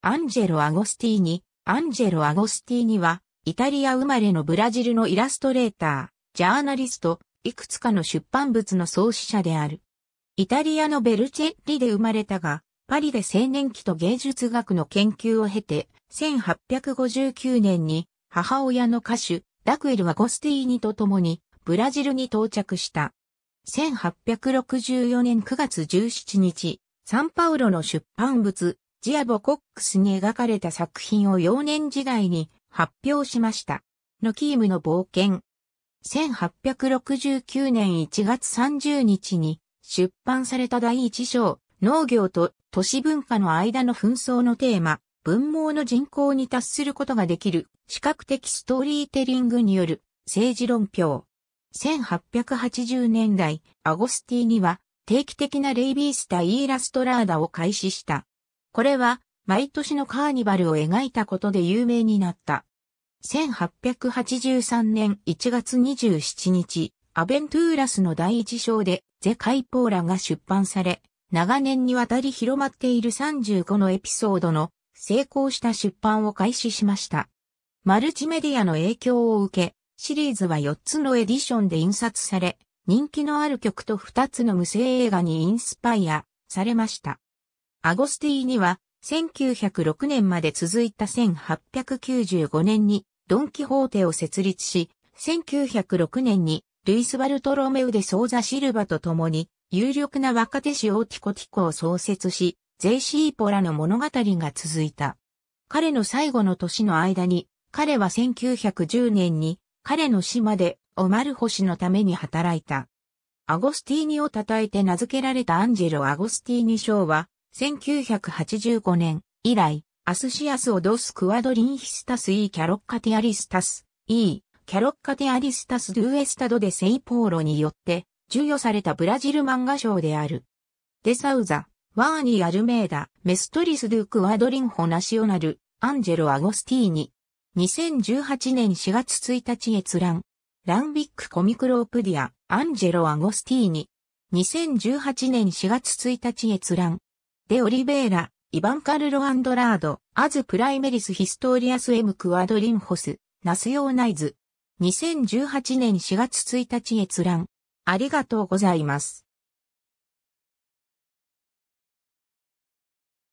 アンジェロ・アゴスティーニ。アンジェロ・アゴスティーニは、イタリア生まれのブラジルのイラストレーター、ジャーナリスト、いくつかの出版物の創始者である。イタリアのベルチェッリで生まれたが、パリで青年期と芸術学の研究を経て、1859年に母親の歌手、ラクエル・アゴスティーニと共にブラジルに到着した。1864年9月17日、サンパウロの出版物、ジアボ・コックスに描かれた作品を幼年時代に発表しました。ノキームの冒険。1869年1月30日に出版された第一章、農業と都市文化の間の紛争のテーマ、文盲の人口に達することができる視覚的ストーリーテリングによる政治論評。1880年代、アゴスティーニは定期的なレイビースタ・イーラストラーダを開始した。これは、毎年のカーニバルを描いたことで有名になった。1883年1月27日、アベントゥーラスの第一章で、ゼ・カイポーラが出版され、長年にわたり広まっている35のエピソードの成功した出版を開始しました。マルチメディアの影響を受け、シリーズは4つのエディションで印刷され、人気のある曲と2つの無声映画にインスパイアされました。アゴスティーニは、1906年まで続いた1895年にドン・キホーテを設立し、1906年にルイス・バルトロメウでソーザ・シルバと共に有力な若手師オーティコティコを創設し、ゼイシーポラの物語が続いた。彼の最後の年の間に、彼は1910年に彼の死までオマル星のために働いた。アゴスティーニを称えて名付けられたアンジェロ・アゴスティーニ賞は、1985年以来、アスシアスオドスクワドリンヒスタスイ、ーキャロッカティアリスタス、イ、ーキャロッカティアリスタスドゥエスタドでセイポーロによって授与されたブラジル漫画賞である。デサウザ、ワーニー・アルメーダ、メストリス・ドゥ・クワドリンホ・ナシオナル、アンジェロ・アゴスティーニ。2018年4月1日閲覧。ランビック・コミクロープディア、アンジェロ・アゴスティーニ。2018年4月1日閲覧。デオリベーラ、イバンカルロ・アンドラード、アズ・プライメリス・ヒストーリアス・エム・クワドリンホス、ナスヨーナイズ。2018年4月1日閲覧。ありがとうございます。